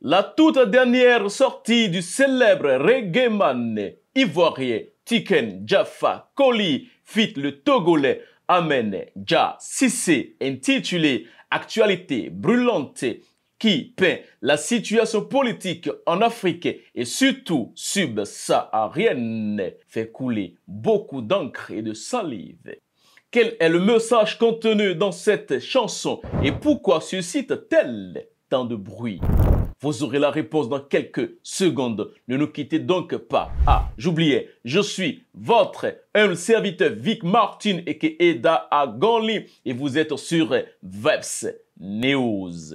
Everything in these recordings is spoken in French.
La toute dernière sortie du célèbre reggae man ivoirien Tiken Jaffa Koli fit le Togolais Amen Ja Sissé intitulé Actualité brûlante qui peint la situation politique en Afrique et surtout subsaharienne fait couler beaucoup d'encre et de salive. Quel est le message contenu dans cette chanson et pourquoi suscite-t-elle tant de bruit vous aurez la réponse dans quelques secondes. Ne nous quittez donc pas. Ah, j'oubliais, je suis votre humble serviteur Vic Martin et Eda Agonli et vous êtes sur Veps News.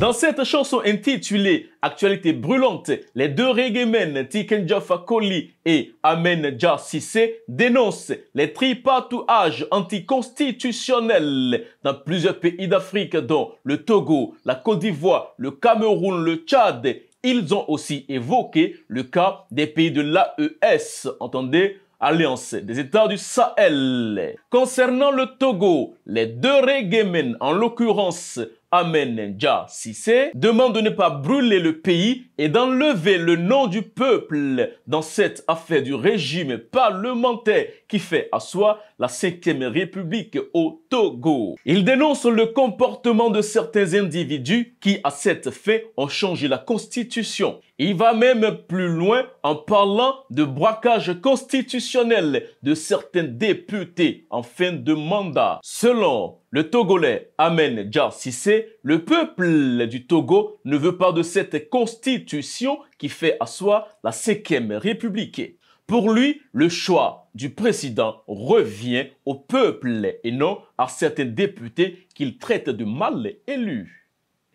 Dans cette chanson intitulée Actualité brûlante, les deux reggaemen Tikenjof Koli et Amen Ja Sissé dénoncent les tripatouages anticonstitutionnels dans plusieurs pays d'Afrique dont le Togo, la Côte d'Ivoire, le Cameroun, le Tchad. Ils ont aussi évoqué le cas des pays de l'AES, entendez Alliance des États du Sahel. Concernant le Togo, les deux reggaemen, en l'occurrence Amen Sissé demande de ne pas brûler le pays et d'enlever le nom du peuple dans cette affaire du régime parlementaire qui fait à soi la 5 République au Togo. Il dénonce le comportement de certains individus qui, à cette fin, ont changé la constitution. Il va même plus loin en parlant de braquage constitutionnel de certains députés en fin de mandat. Selon le Togolais Amen Djar Sissé, le peuple du Togo ne veut pas de cette constitution qui fait à soi la 5 République. Pour lui, le choix du président revient au peuple et non à certains députés qu'il traite de mal élus.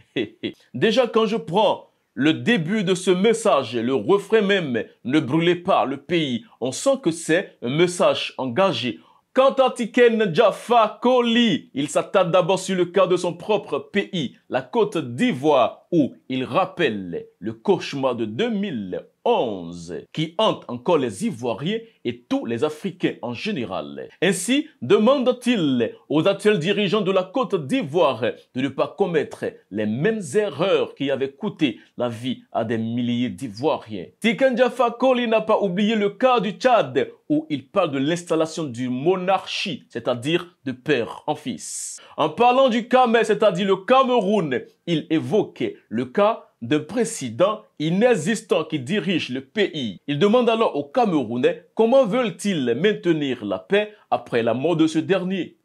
Déjà quand je prends le début de ce message, le refrain même, ne brûlez pas le pays, on sent que c'est un message engagé Quant à Tiken Jaffa Koli, il s'attarde d'abord sur le cas de son propre pays, la Côte d'Ivoire, où il rappelle le cauchemar de 2011 qui hante encore les Ivoiriens et tous les Africains en général. Ainsi, demande-t-il aux actuels dirigeants de la Côte d'Ivoire de ne pas commettre les mêmes erreurs qui avaient coûté la vie à des milliers d'Ivoiriens. Tiken Jaffa Koli n'a pas oublié le cas du Tchad où il parle de l'installation d'une monarchie, c'est-à-dire de père en fils. En parlant du Camer, c'est-à-dire le Cameroun, il évoquait le cas d'un président inexistant qui dirige le pays. Il demande alors aux Camerounais comment veulent-ils maintenir la paix après la mort de ce dernier.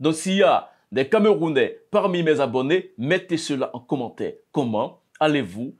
Donc s'il y a des Camerounais parmi mes abonnés, mettez cela en commentaire. Comment allez-vous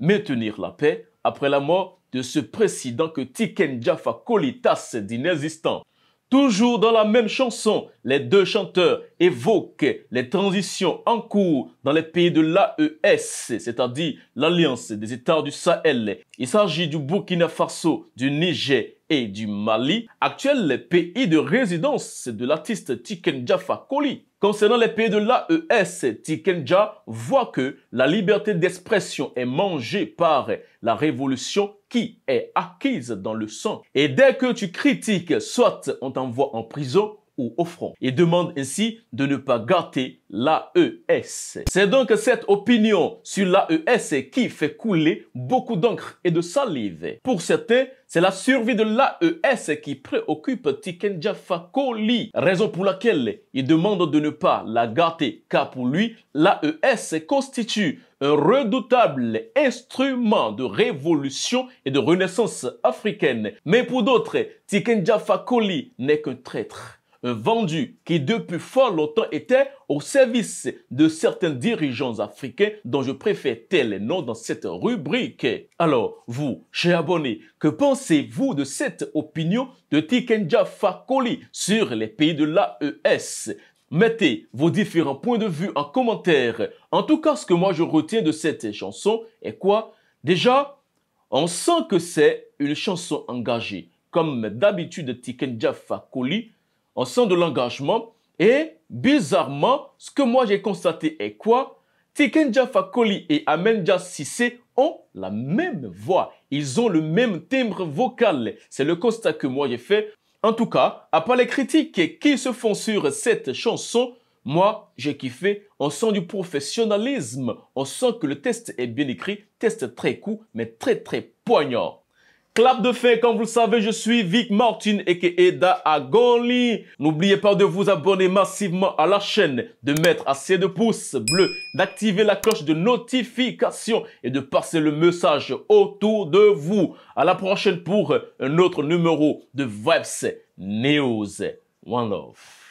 maintenir la paix après la mort de ce président que Tiken Jaffa tasse d'inexistant. Toujours dans la même chanson, les deux chanteurs évoquent les transitions en cours dans les pays de l'AES, c'est-à-dire l'Alliance des États du Sahel. Il s'agit du Burkina Faso, du Niger et du Mali, actuels pays de résidence de l'artiste Tiken Jaffa Koli. Concernant les pays de l'AES, Tikenja voit que la liberté d'expression est mangée par la révolution qui est acquise dans le sang. Et dès que tu critiques, soit on t'envoie en prison, ou front. et demande ainsi de ne pas gâter l'AES. C'est donc cette opinion sur l'AES qui fait couler beaucoup d'encre et de salive. Pour certains, c'est la survie de l'AES qui préoccupe Tikenja Fakoli, raison pour laquelle il demande de ne pas la gâter, car pour lui, l'AES constitue un redoutable instrument de révolution et de renaissance africaine. Mais pour d'autres, Tikenja Fakoli n'est qu'un traître vendu qui depuis fort longtemps était au service de certains dirigeants africains dont je préfère tel nom dans cette rubrique. Alors, vous, chers abonnés, que pensez-vous de cette opinion de Tikenja Fakoli sur les pays de l'AES Mettez vos différents points de vue en commentaire. En tout cas, ce que moi je retiens de cette chanson est quoi Déjà, on sent que c'est une chanson engagée. Comme d'habitude, Tiken Fakoli, on sent de l'engagement et, bizarrement, ce que moi j'ai constaté est quoi Tikenja Fakoli et Amenja Sissé ont la même voix. Ils ont le même timbre vocal. C'est le constat que moi j'ai fait. En tout cas, après les critiques qui se font sur cette chanson, moi, j'ai kiffé. On sent du professionnalisme. On sent que le test est bien écrit. Test très court, mais très très poignant. Clap de fin, comme vous le savez, je suis Vic Martin et Eda Agoli. N'oubliez pas de vous abonner massivement à la chaîne, de mettre assez de pouces bleus, d'activer la cloche de notification et de passer le message autour de vous. À la prochaine pour un autre numéro de Vibes News. One love.